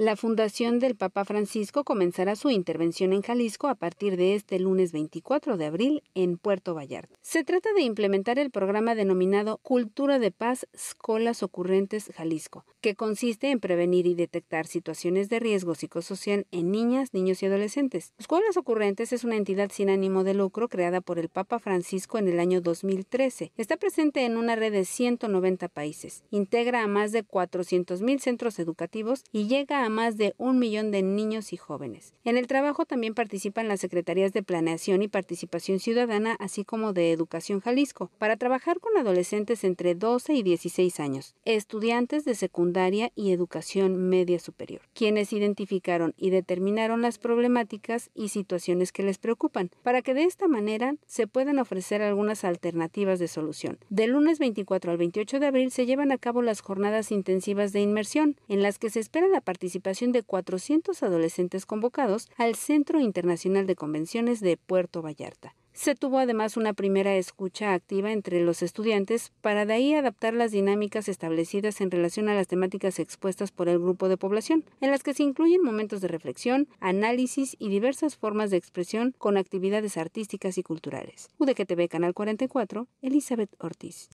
La Fundación del Papa Francisco comenzará su intervención en Jalisco a partir de este lunes 24 de abril en Puerto Vallarta. Se trata de implementar el programa denominado Cultura de Paz Escolas Ocurrentes Jalisco, que consiste en prevenir y detectar situaciones de riesgo psicosocial en niñas, niños y adolescentes. Escuelas Ocurrentes es una entidad sin ánimo de lucro creada por el Papa Francisco en el año 2013. Está presente en una red de 190 países, integra a más de 400.000 centros educativos y llega a más de un millón de niños y jóvenes. En el trabajo también participan las Secretarías de Planeación y Participación Ciudadana, así como de Educación Jalisco, para trabajar con adolescentes entre 12 y 16 años, estudiantes de secundaria y educación media superior, quienes identificaron y determinaron las problemáticas y situaciones que les preocupan, para que de esta manera se puedan ofrecer algunas alternativas de solución. Del lunes 24 al 28 de abril se llevan a cabo las jornadas intensivas de inmersión, en las que se espera la participación de 400 adolescentes convocados al Centro Internacional de Convenciones de Puerto Vallarta. Se tuvo además una primera escucha activa entre los estudiantes para de ahí adaptar las dinámicas establecidas en relación a las temáticas expuestas por el grupo de población, en las que se incluyen momentos de reflexión, análisis y diversas formas de expresión con actividades artísticas y culturales. UDGTV Canal 44, Elizabeth Ortiz.